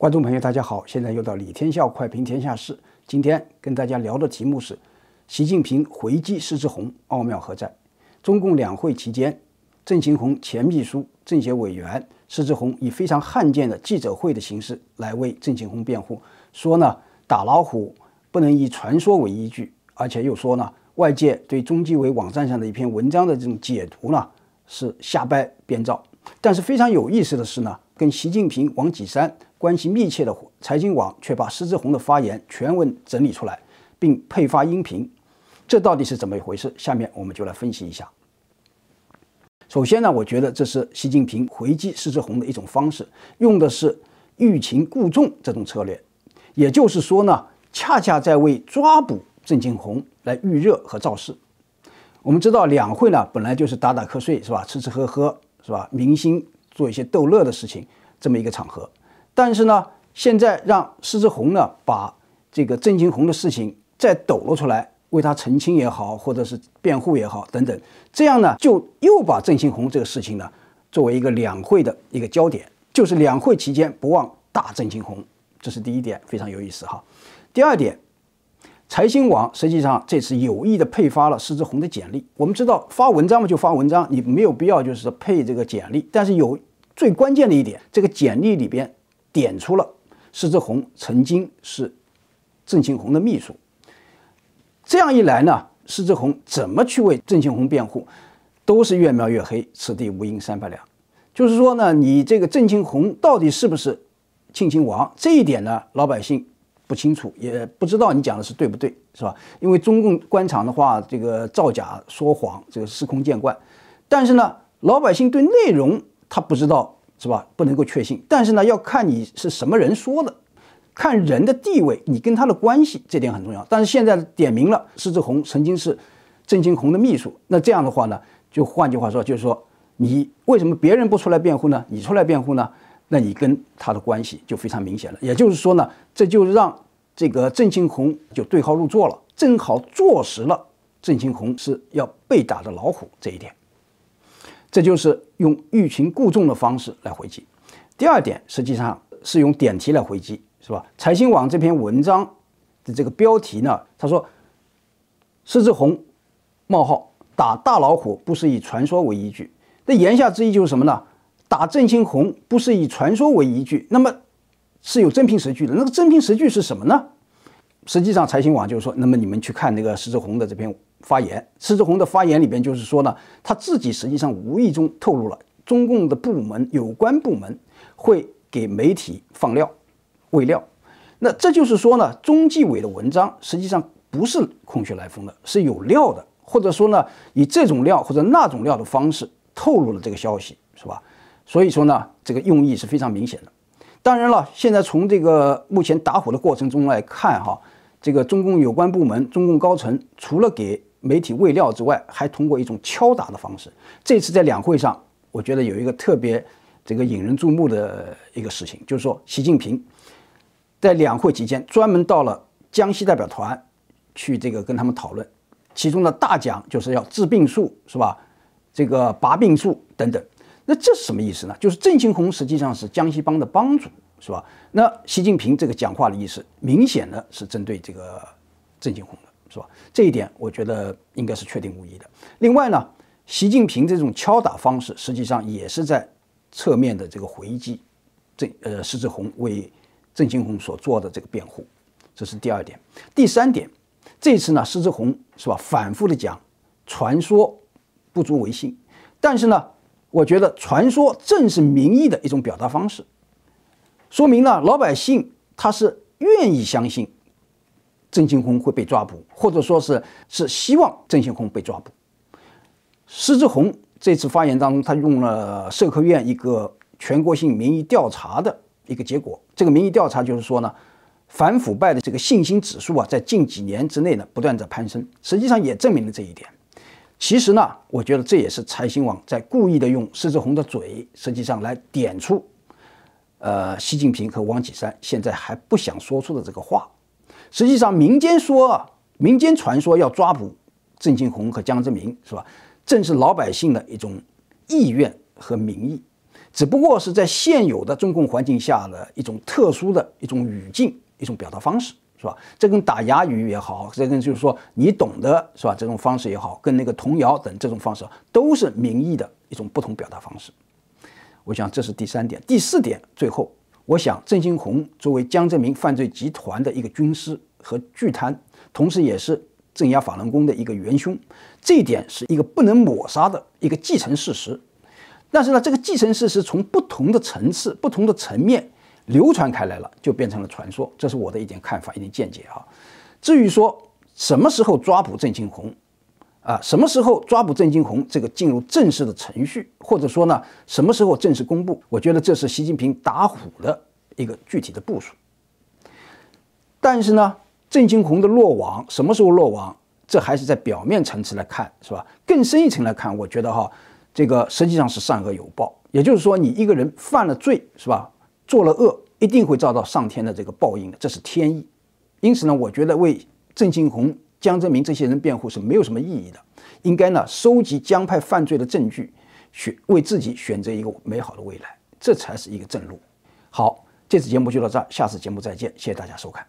观众朋友，大家好！现在又到李天笑快评天下事。今天跟大家聊的题目是：习近平回击施志红，奥妙何在？中共两会期间，郑勤红前秘书、政协委员施志红以非常罕见的记者会的形式来为郑勤红辩护，说呢打老虎不能以传说为依据，而且又说呢外界对中纪委网站上的一篇文章的这种解读呢是瞎掰编造。但是非常有意思的是呢，跟习近平、王岐山。关系密切的财经网却把施志红的发言全文整理出来，并配发音频，这到底是怎么一回事？下面我们就来分析一下。首先呢，我觉得这是习近平回击施志红的一种方式，用的是欲擒故纵这种策略。也就是说呢，恰恰在为抓捕郑庆红来预热和造势。我们知道两会呢，本来就是打打瞌睡是吧，吃吃喝喝是吧，明星做一些逗乐的事情这么一个场合。但是呢，现在让施之宏呢把这个郑清红的事情再抖露出来，为他澄清也好，或者是辩护也好等等，这样呢就又把郑清红这个事情呢作为一个两会的一个焦点，就是两会期间不忘打郑清红，这是第一点，非常有意思哈。第二点，财新网实际上这次有意的配发了施之红的简历。我们知道发文章嘛就发文章，你没有必要就是配这个简历，但是有最关键的一点，这个简历里边。点出了施志红曾经是郑庆红的秘书。这样一来呢，施志红怎么去为郑庆红辩护，都是越描越黑，此地无银三百两。就是说呢，你这个郑庆红到底是不是庆亲王这一点呢，老百姓不清楚，也不知道你讲的是对不对，是吧？因为中共官场的话，这个造假说谎这个司空见惯，但是呢，老百姓对内容他不知道。是吧？不能够确信，但是呢，要看你是什么人说的，看人的地位，你跟他的关系，这点很重要。但是现在点名了，施志红曾经是郑清红的秘书，那这样的话呢，就换句话说，就是说你为什么别人不出来辩护呢？你出来辩护呢？那你跟他的关系就非常明显了。也就是说呢，这就让这个郑清红就对号入座了，正好坐实了郑清红是要被打的老虎这一点。这就是用欲擒故纵的方式来回击。第二点实际上是用点题来回击，是吧？财新网这篇文章的这个标题呢，他说“狮子红”，冒号打大老虎不是以传说为依据。那言下之意就是什么呢？打振兴红不是以传说为依据，那么是有真凭实据的。那个真凭实据是什么呢？实际上，财新网就是说，那么你们去看那个施志红的这篇发言，施志红的发言里边就是说呢，他自己实际上无意中透露了中共的部门有关部门会给媒体放料、喂料。那这就是说呢，中纪委的文章实际上不是空穴来风的，是有料的，或者说呢，以这种料或者那种料的方式透露了这个消息，是吧？所以说呢，这个用意是非常明显的。当然了，现在从这个目前打虎的过程中来看，哈，这个中共有关部门、中共高层除了给媒体喂料之外，还通过一种敲打的方式。这次在两会上，我觉得有一个特别这个引人注目的一个事情，就是说习近平在两会期间专门到了江西代表团去这个跟他们讨论，其中的大奖就是要治病术，是吧？这个拔病树等等。那这是什么意思呢？就是郑庆红实际上是江西帮的帮主，是吧？那习近平这个讲话的意思，明显呢是针对这个郑庆红的，是吧？这一点我觉得应该是确定无疑的。另外呢，习近平这种敲打方式，实际上也是在侧面的这个回击，郑呃施志红为郑庆红所做的这个辩护，这是第二点。第三点，这次呢施志红是吧，反复的讲传说不足为信，但是呢。我觉得传说正是民意的一种表达方式，说明呢，老百姓他是愿意相信郑庆红会被抓捕，或者说是是希望郑庆红被抓捕。施志红这次发言当中，他用了社科院一个全国性民意调查的一个结果，这个民意调查就是说呢，反腐败的这个信心指数啊，在近几年之内呢，不断在攀升，实际上也证明了这一点。其实呢，我觉得这也是财新网在故意的用施志宏的嘴，实际上来点出，呃，习近平和王岐山现在还不想说出的这个话。实际上，民间说民间传说要抓捕郑庆红和江泽民，是吧？正是老百姓的一种意愿和民意，只不过是在现有的中共环境下的一种特殊的一种语境，一种表达方式。是吧？这跟打哑语也好，这跟就是说你懂得是吧？这种方式也好，跟那个童谣等这种方式，都是民意的一种不同表达方式。我想这是第三点。第四点，最后，我想郑新红作为江泽民犯罪集团的一个军师和巨贪，同时也是镇压法轮功的一个元凶，这一点是一个不能抹杀的一个既成事实。但是呢，这个既成事实从不同的层次、不同的层面。流传开来了，就变成了传说。这是我的一点看法，一点见解啊。至于说什么时候抓捕郑金红，啊，什么时候抓捕郑金红，这个进入正式的程序，或者说呢，什么时候正式公布，我觉得这是习近平打虎的一个具体的部署。但是呢，郑金红的落网，什么时候落网，这还是在表面层次来看，是吧？更深一层来看，我觉得哈，这个实际上是善恶有报，也就是说，你一个人犯了罪，是吧？做了恶，一定会遭到上天的这个报应的，这是天意。因此呢，我觉得为郑庆红、江泽民这些人辩护是没有什么意义的，应该呢收集江派犯罪的证据，选为自己选择一个美好的未来，这才是一个正路。好，这次节目就到这，儿，下次节目再见，谢谢大家收看。